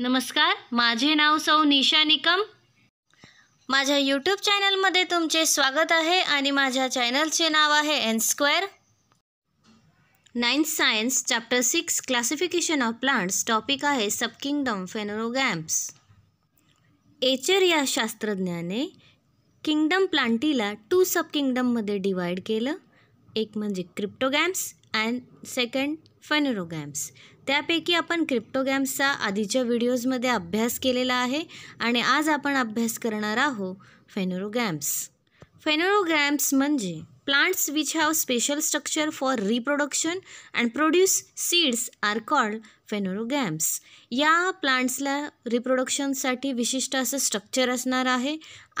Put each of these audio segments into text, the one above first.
नमस्कार माझे नाव सौ निशा निकम माझ्या यूट्यूब चॅनलमध्ये तुमचे स्वागत आहे आणि माझ्या चॅनलचे नाव आहे N square ninth science chapter six classification of plants topic आहे सब सबकिंगडम फेनोरोगॅम्स एचर या शास्त्रज्ञाने किंगडम प्लांटीला टू सब किंगडममध्ये डिवाईड केलं एक म्हणजे क्रिप्टोगॅम्स अँड सेकंड फेनोरोगॅम्स त्यापैकी आपण क्रिप्टोगॅम्सचा आधीच्या व्हिडिओजमध्ये अभ्यास केलेला आहे आणि आज आपण अभ्यास करणार आहोत फेनोरोगॅम्स फेनोरोगॅम्स म्हणजे plants which have special structure for reproduction and produce seeds are called phanerogams या प्लांट्सला रिप्रोडक्शनसाठी विशिष्ट असं स्ट्रक्चर असणार आहे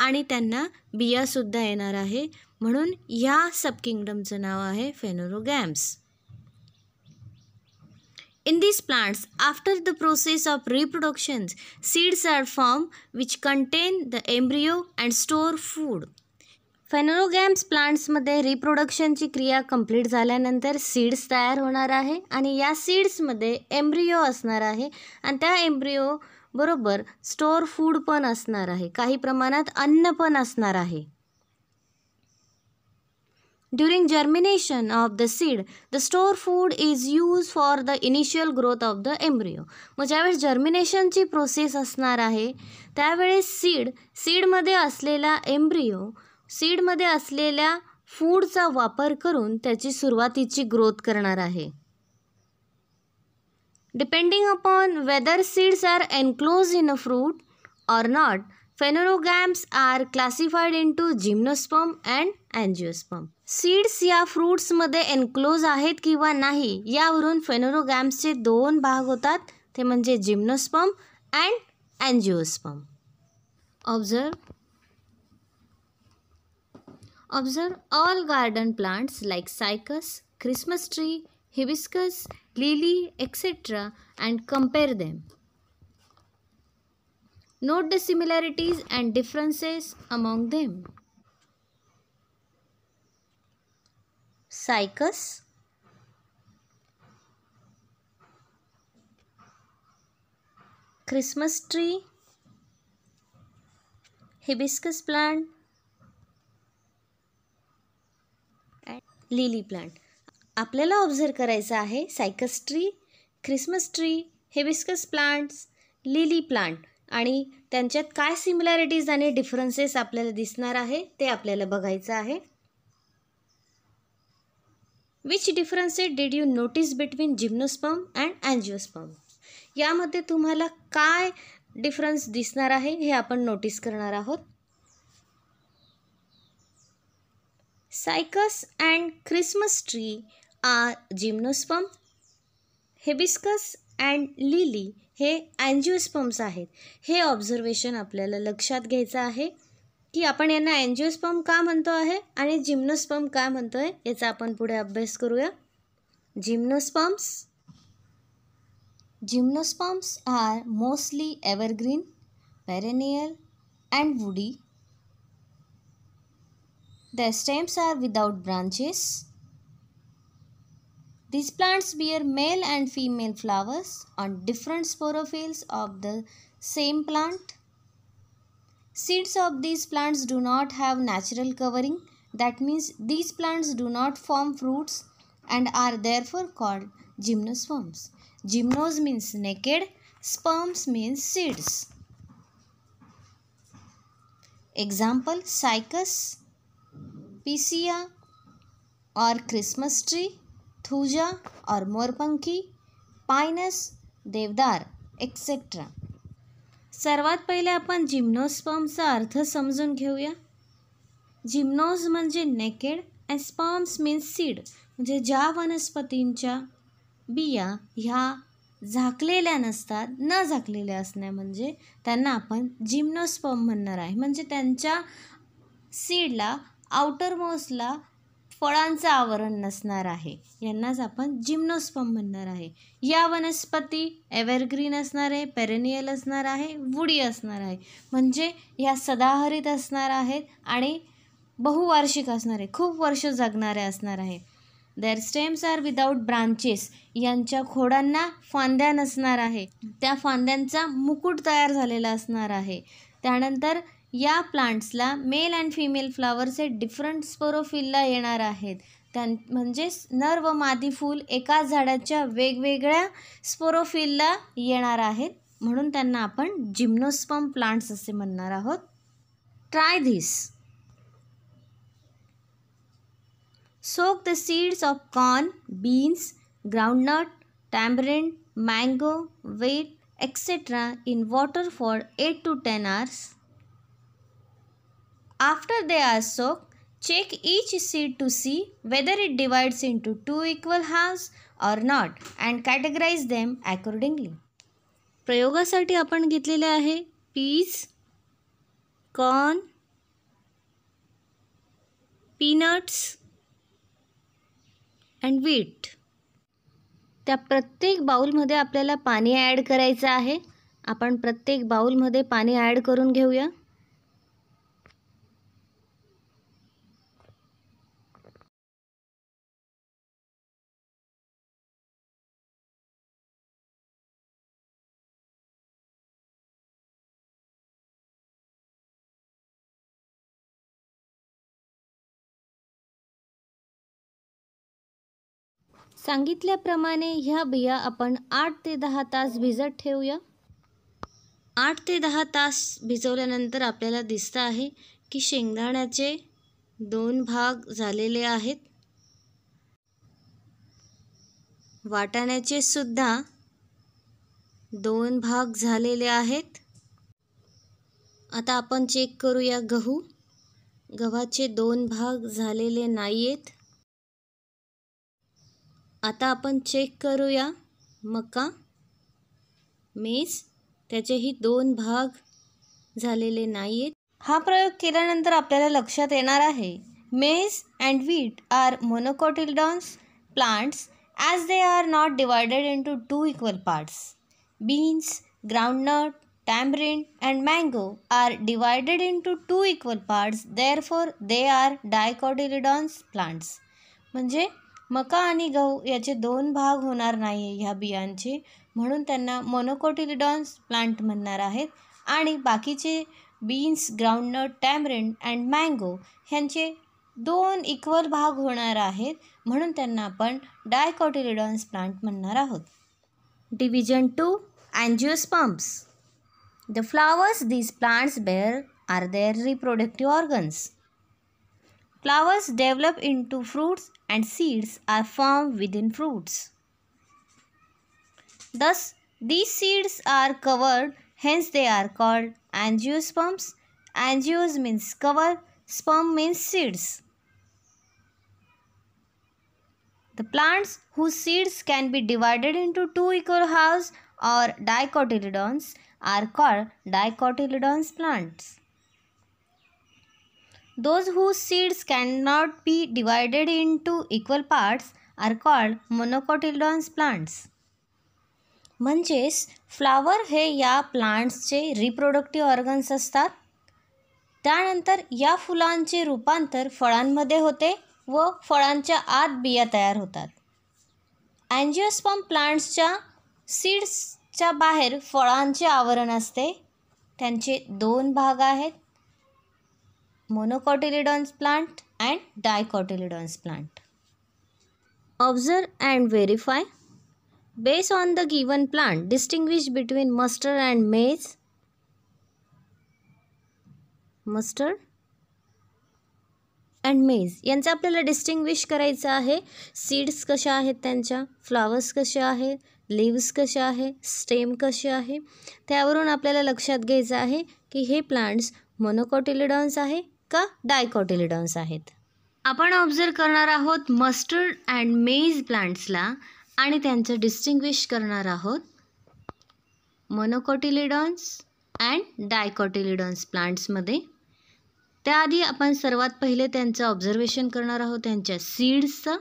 आणि त्यांना बियासुद्धा येणार आहे म्हणून ह्या सबकिंगडमचं नाव आहे फेनोरोगॅम्स In these plants, after the process of reproduction, seeds are formed which contain the embryo and store food. फेनोरोगॅम्स प्लांट्समध्ये रिप्रोडक्शनची क्रिया कंप्लीट झाल्यानंतर सीड्स तयार होणार आहे आणि या सीड्समध्ये एम्ब्रियो असणार आहे आणि त्या एम्ब्रिओ बरोबर स्टोअर फूड पण असणार आहे काही प्रमाणात अन्न पण असणार आहे During germination of the seed the store food is used for the initial growth of the embryo. मग ज्यावेळेस जर्मिनेशनची प्रोसेस असणार आहे त्यावेळेस सीड सीडमध्ये असलेला एम्ब्रियो सीडमध्ये असलेल्या फूडचा वापर करून त्याची सुरुवातीची ग्रोथ करणार आहे depending upon whether seeds are enclose in a fruit not not are classified classified to gymnosperm and angiosperm. Seeds या फ्रूट्समध्ये एनक्लोज आहेत किंवा नाही यावरून फेनोरोगॅम्सचे दोन भाग होतात ते म्हणजे gymnosperm and angiosperm observe observe all garden plants like cycas Christmas tree hibiscus lily etcetera and compare them note the similarities and differences among them cycas Christmas tree hibiscus plant lily plant आपल्याला observe करायचं आहे cycas tree Christmas tree hibiscus plants lily plant आणि त्यांच्यात काय similarities आणि differences आपल्याला दिसणार आहे ते आपल्याला बघायचं आहे which differences did you notice between gymnosperm and angiosperm यामध्ये तुम्हाला काय डिफरन्स दिसणार आहे हे आपण नोटीस करणार आहोत cycas and Christmas tree are gymnosperm hibiscus and lily हे अँजिओस्पम्स आहेत हे ऑब्झर्वेशन आपल्याला लक्षात घ्यायचं आहे की आपण यांना एन्जिओस्पम का म्हणतो आहे आणि जिम्नोस्पम काय म्हणतो आहे याचा आपण पुढे अभ्यास करूया gymnosperms gymnosperms are mostly evergreen perennial and woody the stems are without branches these plants bear male and female flowers on different sporophylls of the same plant Seeds of these plants do not have natural covering. That means these plants do not form fruits and are therefore called gymnosperms. Gymnos means naked, sperms means seeds. Example, cycas, picea or Christmas tree, thuja or morpanki, pinus, devdar, etc. सर्वात पहिले आपण जिम्नोस्पर्मचा अर्थ समजून घेऊया gymnos म्हणजे naked and sperms means seed म्हणजे ज्या वनस्पतींच्या बिया ह्या झाकलेल्या नसतात न झाकलेल्या असण्या म्हणजे त्यांना आपण जिम्नोस्पर्म म्हणणार आहे म्हणजे त्यांच्या सीडला आउटर मोसला फळांचं आवरण नसणार आहे यांनाच आपण जिम्नोस्पम म्हणणार आहे या वनस्पती एव्हरग्रीन असणार आहे पेरेनियल असणार आहे वुडी असणार आहे म्हणजे ह्या सदाहरित असणार आहेत आणि बहुवार्षिक असणार आहे खूप वर्ष जगणाऱ्या असणार आहे their stems are without branches यांच्या खोडांना फांद्या नसणार आहे त्या फांद्यांचा मुकुट तयार झालेला असणार आहे त्यानंतर या प्लांट्सला मेल अँड फिमेल फ्लावरचे डिफरंट स्पोरोफिलला येणार आहेत त्यां म्हणजेच नर व मादी फूल एकाच झाडाच्या वेगवेगळ्या स्पोरोफिलला येणार आहेत म्हणून त्यांना आपण जिम्नोस्पम प्लांट्स असे म्हणणार आहोत try this soak the seeds of corn beans groundnut tamarind mango wheat etcetera in water for eight to ten hours After they are soaked, check each seed to see whether it divides into two equal halves or not and categorize them accordingly. प्रयोगासाठी आपण घेतलेले आहे peas corn peanuts and wheat त्या प्रत्येक बाऊलमध्ये आपल्याला पाणी add करायचं आहे आपण प्रत्येक बाऊलमध्ये पाणी ॲड करून घेऊया सांगितल्याप्रमाणे ह्या बिया आपण आठ ते दहा तास भिजत ठेवूया आठ ते दहा तास भिजवल्यानंतर आपल्याला दिसतं आहे की शेंगदाण्याचे दोन भाग झालेले आहेत वाटाण्याचे सुद्धा दोन भाग झालेले आहेत आता आपण चेक करूया गहू गव्हाचे दोन भाग झालेले नाही आहेत आता आपण चेक करूया मका मेस त्याचेही दोन भाग झालेले नाही आहेत हा प्रयोग केल्यानंतर आपल्याला लक्षात येणार आहे maize and wheat are monocotyledons plants as they are not divided into two equal parts beans groundnut tamarind and mango are divided into two equal parts therefore they are dicotyledons plants म्हणजे मका आणि गहू याचे दोन भाग होणार नाही ह्या बियांचे म्हणून त्यांना मोनोकोटिलिडॉन्स प्लांट म्हणणार आहेत आणि बाकीचे beans groundnut tamarind and mango ह्यांचे दोन इक्वल भाग होणार आहेत म्हणून त्यांना आपण डायकॉटिलिडॉन्स प्लांट म्हणणार आहोत division two angiosperms the flowers these plants bear are their reproductive organs flowers develop into fruits and seeds are found within fruits. Thus, these seeds are covered, hence they are called angiosperms. Angios means cover, sperm means seeds. The plants whose seeds can be divided into two equal halves or dicotyledons are called dicotyledons plants. Seeds can not be divided into equal parts are called monocotyledons plants म्हणजेच flower हे या प्लांट्सचे reproductive organs असतात त्यानंतर या फुलांचे रूपांतर फळांमध्ये होते व फळांच्या आत बिया तयार होतात अँजिओस्पम प्लांट्सच्या सीड्सच्या बाहेर फळांचे आवरण असते त्यांचे दोन भाग आहेत monocotyledons plant and dicotyledons plant. Observe and verify. Based on the given plant, distinguish between mustard and maize. Mustard and maize यांचा आपल्याला डिस्टिंग्विश करायचं आहे सीड्स कशा आहेत त्यांच्या फ्लावर्स कसे आहेत लिव्स कशा आहे स्टेम कसे आहे त्यावरून आपल्याला लक्षात घ्यायचं आहे की हे प्लांट्स मोनोकॉटिलिडॉन्स आहे का डायकॉटिलिडॉन्स आहेत आपण ऑब्झर्व करणार आहोत मस्टर्ड अँड मेज प्लांट्सला आणि त्यांचं डिस्टिंग्विश करणार आहोत मोनोकॉटिलिडॉन्स अँड डायकॉटिलिडॉन्स प्लांट्समध्ये त्याआधी आपण सर्वात पहिले त्यांचं ऑब्झर्वेशन करणार आहोत त्यांच्या सीड्सचं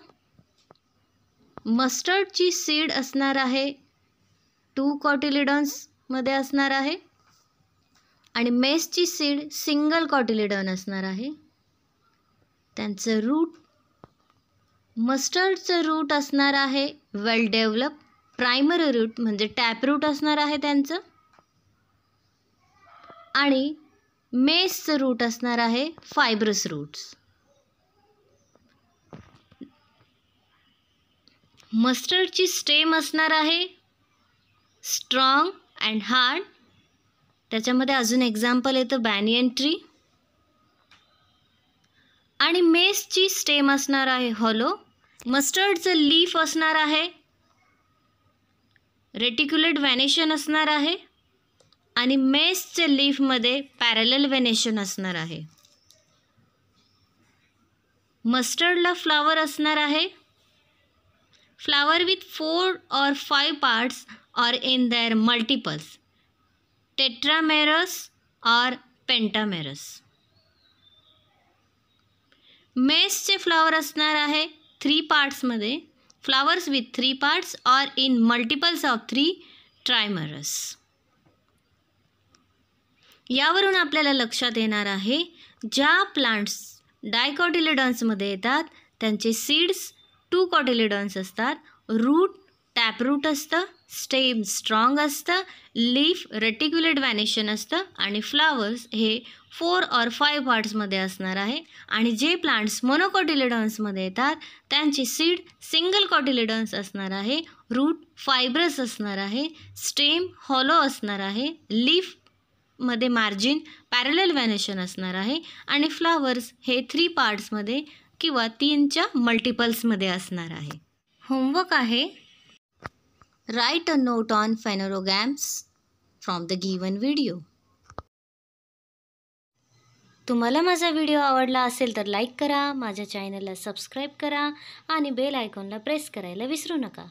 मस्टर्डची सीड असणार आहे टू कॉटिलिडॉन्समध्ये असणार आहे आणि मेसची सीड सिंगल कॉटिलेडन असणार आहे त्यांचं रूट मस्टर्डचं रूट असणार आहे वेल डेव्हलप प्रायमरी रूट म्हणजे टॅप रूट असणार आहे त्यांचं आणि मेसचं रूट असणार आहे फायब्रस रूट्स मस्टर्डची स्टेम असणार आहे स्ट्रॉंग अँड हार्ड त्याच्यामध्ये अजून एक्झाम्पल येतं बॅनियन ट्री आणि मेसची स्टेम असणार आहे हॉलो मस्टर्डचं लीफ असणार आहे रेटिक्युलेट व्हॅनेशन असणार आहे आणि मेसच्या लीफमध्ये पॅरल व्हॅनेशन असणार आहे मस्टर्डला फ्लावर असणार आहे flower with four or five parts or in their multiples tetramerous or pentamerous मेसचे फ्लावर असणार आहे थ्री पार्ट्समध्ये flowers with three parts or in multiples of three trimerous यावरून आपल्याला लक्षात येणार आहे ज्या प्लांट्स डायकॉटिलेडॉन्समध्ये येतात त्यांचे सीड्स टू कॉटिलेडॉन्स असतात रूट टॅपरूट असतं स्टेम स्ट्रॉंग असतं लीफ रेटिक्युलेट वॅनेशन असतं आणि फ्लावर्स हे फोर और फाईव्ह पार्ट्समध्ये असणार आहे आणि जे प्लांट्स मोनोकॉटिलेडॉन्समध्ये येतात त्यांची सीड सिंगल कॉटिलेडॉन्स असणार आहे रूट फायब्रस असणार आहे स्टेम हॉलो असणार आहे लीफ मध्ये मार्जिन पॅरेल वॅनेशन असणार आहे आणि फ्लावर्स हे थ्री पार्ट्समध्ये किंवा तीनच्या मल्टिपल्समध्ये असणार आहे होमवर्क आहे Write a note on phanerograms from the given video. तुम्हाला माझा व्हिडिओ आवडला असेल तर लाईक करा माझ्या चॅनलला सबस्क्राईब करा आणि बेल आयकॉनला प्रेस करायला विसरू नका